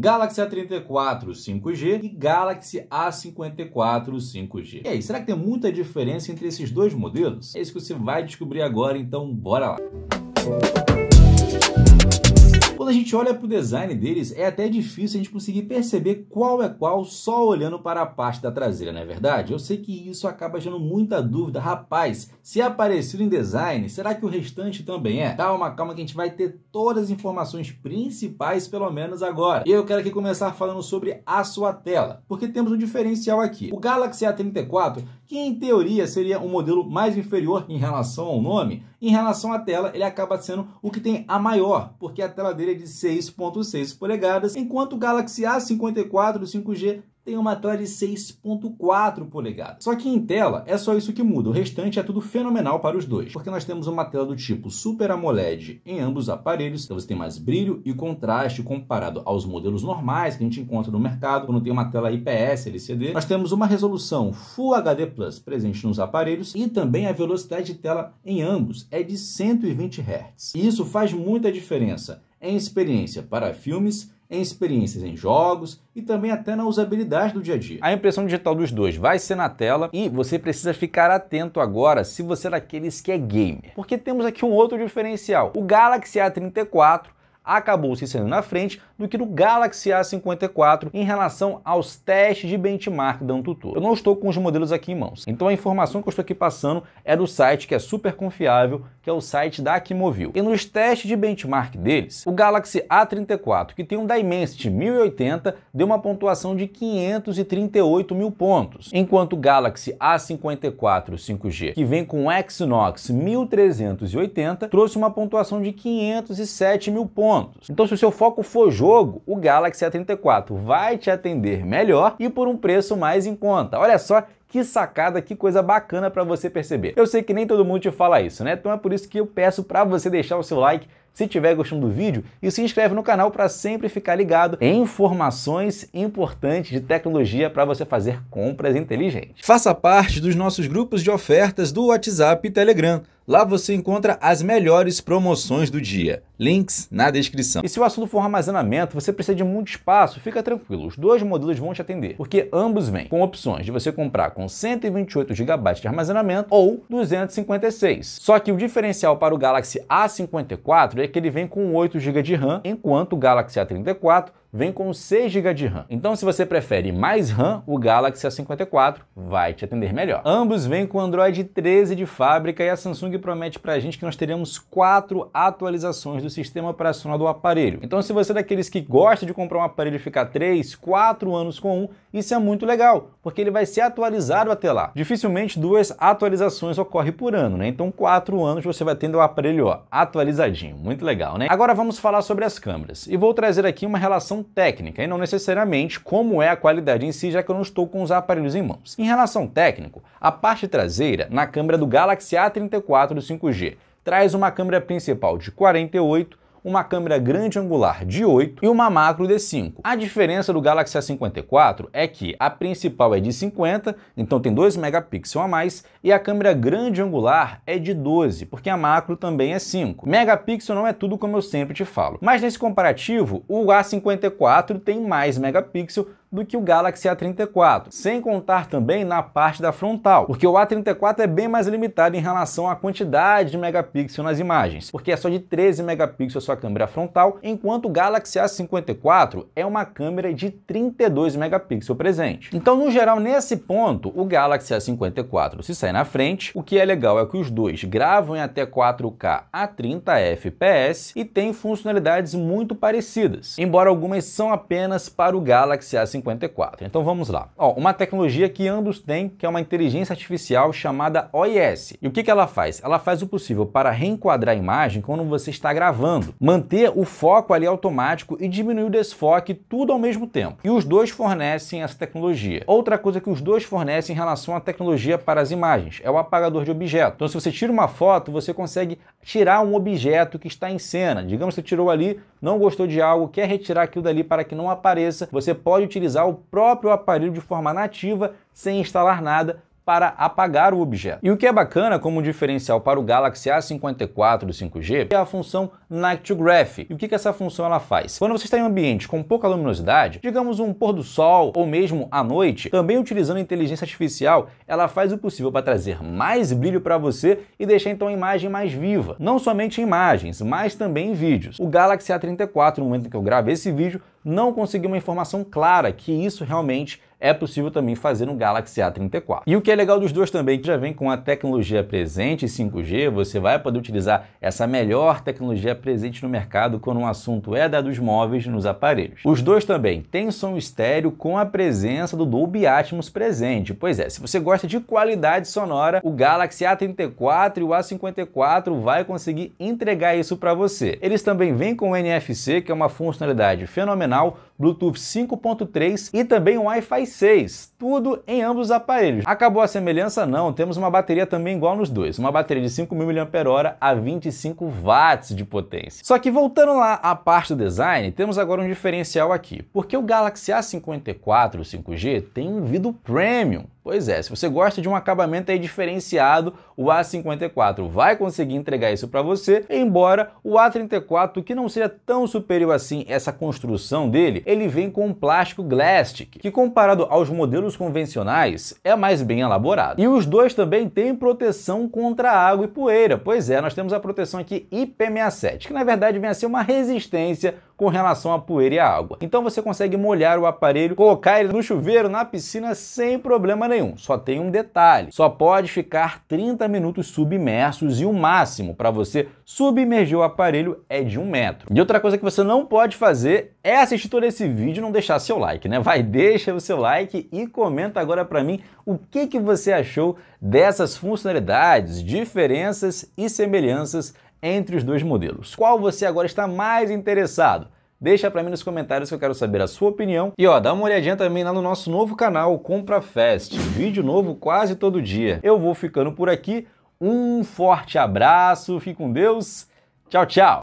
Galaxy A34 5G e Galaxy A54 5G. E aí, será que tem muita diferença entre esses dois modelos? É isso que você vai descobrir agora, então bora lá! Música quando a gente olha para o design deles, é até difícil a gente conseguir perceber qual é qual só olhando para a parte da traseira, não é verdade? Eu sei que isso acaba gerando muita dúvida. Rapaz, se é aparecido em design, será que o restante também é? Calma, calma que a gente vai ter todas as informações principais, pelo menos agora. E Eu quero aqui começar falando sobre a sua tela, porque temos um diferencial aqui. O Galaxy A34, que em teoria seria um modelo mais inferior em relação ao nome, em relação à tela, ele acaba sendo o que tem a maior, porque a tela dele é de 6.6 polegadas, enquanto o Galaxy A54 do 5G tem uma tela de 6.4 polegadas. Só que em tela é só isso que muda, o restante é tudo fenomenal para os dois, porque nós temos uma tela do tipo Super AMOLED em ambos os aparelhos, então você tem mais brilho e contraste comparado aos modelos normais que a gente encontra no mercado, quando tem uma tela IPS, LCD. Nós temos uma resolução Full HD Plus presente nos aparelhos e também a velocidade de tela em ambos é de 120 Hz. E isso faz muita diferença em experiência para filmes em experiências em jogos e também até na usabilidade do dia a dia. A impressão digital dos dois vai ser na tela e você precisa ficar atento agora se você é daqueles que é gamer. Porque temos aqui um outro diferencial. O Galaxy A34 acabou se saindo na frente do que do Galaxy A54 em relação aos testes de benchmark da Antutu. Eu não estou com os modelos aqui em mãos, então a informação que eu estou aqui passando é do site que é super confiável, que é o site da Akimovil. E nos testes de benchmark deles, o Galaxy A34, que tem um Dimensity 1080, deu uma pontuação de 538 mil pontos, enquanto o Galaxy A54 5G, que vem com o Exynos 1380, trouxe uma pontuação de 507 mil pontos pontos. Então, se o seu foco for jogo, o Galaxy A34 vai te atender melhor e por um preço mais em conta. Olha só que sacada, que coisa bacana para você perceber. Eu sei que nem todo mundo te fala isso, né? Então é por isso que eu peço para você deixar o seu like se tiver gostando do vídeo, e se inscreve no canal para sempre ficar ligado em informações importantes de tecnologia para você fazer compras inteligentes. Faça parte dos nossos grupos de ofertas do WhatsApp e Telegram. Lá você encontra as melhores promoções do dia. Links na descrição. E se o assunto for armazenamento, você precisa de muito espaço, fica tranquilo, os dois modelos vão te atender, porque ambos vêm com opções de você comprar com 128 GB de armazenamento ou 256. Só que o diferencial para o Galaxy A54 vê que ele vem com 8 GB de RAM, enquanto o Galaxy A34 vem com 6 GB de RAM. Então, se você prefere mais RAM, o Galaxy A54 vai te atender melhor. Ambos vêm com Android 13 de fábrica e a Samsung promete pra gente que nós teremos quatro atualizações do sistema operacional do aparelho. Então, se você é daqueles que gosta de comprar um aparelho e ficar 3, 4 anos com um, isso é muito legal, porque ele vai ser atualizado até lá. Dificilmente duas atualizações ocorrem por ano, né? Então, 4 anos você vai tendo o aparelho ó, atualizadinho. Muito legal, né? Agora vamos falar sobre as câmeras. E vou trazer aqui uma relação técnica e não necessariamente como é a qualidade em si, já que eu não estou com os aparelhos em mãos. Em relação técnico, a parte traseira na câmera do Galaxy A34 do 5G traz uma câmera principal de 48 uma câmera grande angular de 8 e uma macro de 5. A diferença do Galaxy A54 é que a principal é de 50, então tem 2 megapixels a mais, e a câmera grande angular é de 12, porque a macro também é 5. Megapixel não é tudo como eu sempre te falo, mas nesse comparativo o A54 tem mais megapixel do que o Galaxy A34, sem contar também na parte da frontal, porque o A34 é bem mais limitado em relação à quantidade de megapixels nas imagens, porque é só de 13 megapixels sua câmera frontal, enquanto o Galaxy A54 é uma câmera de 32 megapixels presente. Então, no geral, nesse ponto, o Galaxy A54 se sai na frente, o que é legal é que os dois gravam em até 4K a 30 fps e têm funcionalidades muito parecidas, embora algumas são apenas para o Galaxy A54 54. Então vamos lá. Ó, uma tecnologia que ambos têm, que é uma inteligência artificial chamada OIS. E o que, que ela faz? Ela faz o possível para reenquadrar a imagem quando você está gravando, manter o foco ali automático e diminuir o desfoque tudo ao mesmo tempo. E os dois fornecem essa tecnologia. Outra coisa que os dois fornecem em relação à tecnologia para as imagens é o apagador de objeto. Então se você tira uma foto, você consegue tirar um objeto que está em cena. Digamos que você tirou ali não gostou de algo, quer retirar aquilo dali para que não apareça, você pode utilizar o próprio aparelho de forma nativa, sem instalar nada, para apagar o objeto. E o que é bacana como diferencial para o Galaxy A54 do 5G é a função Night to Graph. E o que, que essa função ela faz? Quando você está em um ambiente com pouca luminosidade, digamos um pôr do sol ou mesmo à noite, também utilizando inteligência artificial, ela faz o possível para trazer mais brilho para você e deixar então a imagem mais viva. Não somente em imagens, mas também em vídeos. O Galaxy A34, no momento em que eu gravo esse vídeo, não conseguiu uma informação clara que isso realmente é possível também fazer no Galaxy A34. E o que é legal dos dois também, que já vem com a tecnologia presente 5G, você vai poder utilizar essa melhor tecnologia presente no mercado quando o assunto é da dos móveis nos aparelhos. Os dois também têm som estéreo com a presença do Dolby Atmos presente. Pois é, se você gosta de qualidade sonora, o Galaxy A34 e o A54 vai conseguir entregar isso para você. Eles também vêm com o NFC, que é uma funcionalidade fenomenal, Bluetooth 5.3 e também o Wi-Fi 6, tudo em ambos os aparelhos. Acabou a semelhança? Não, temos uma bateria também igual nos dois, uma bateria de 5.000 mAh a 25 watts de potência. Só que voltando lá à parte do design, temos agora um diferencial aqui, porque o Galaxy A54 5G tem um vidro premium. Pois é, se você gosta de um acabamento aí diferenciado, o A54 vai conseguir entregar isso para você, embora o A34, que não seja tão superior assim essa construção dele, ele vem com um plástico Glastic, que comparado comparado aos modelos convencionais, é mais bem elaborado. E os dois também têm proteção contra água e poeira. Pois é, nós temos a proteção aqui IP67, que na verdade vem a ser uma resistência com relação à poeira e à água. Então você consegue molhar o aparelho, colocar ele no chuveiro, na piscina, sem problema nenhum. Só tem um detalhe, só pode ficar 30 minutos submersos e o máximo para você submergir o aparelho é de um metro. E outra coisa que você não pode fazer é assistir todo esse vídeo e não deixar seu like, né? Vai, deixa o seu like e comenta agora para mim o que, que você achou dessas funcionalidades, diferenças e semelhanças entre os dois modelos. Qual você agora está mais interessado? Deixa para mim nos comentários que eu quero saber a sua opinião. E ó, dá uma olhadinha também lá no nosso novo canal, Compra Fest. Vídeo novo quase todo dia. Eu vou ficando por aqui. Um forte abraço, fique com Deus. Tchau, tchau.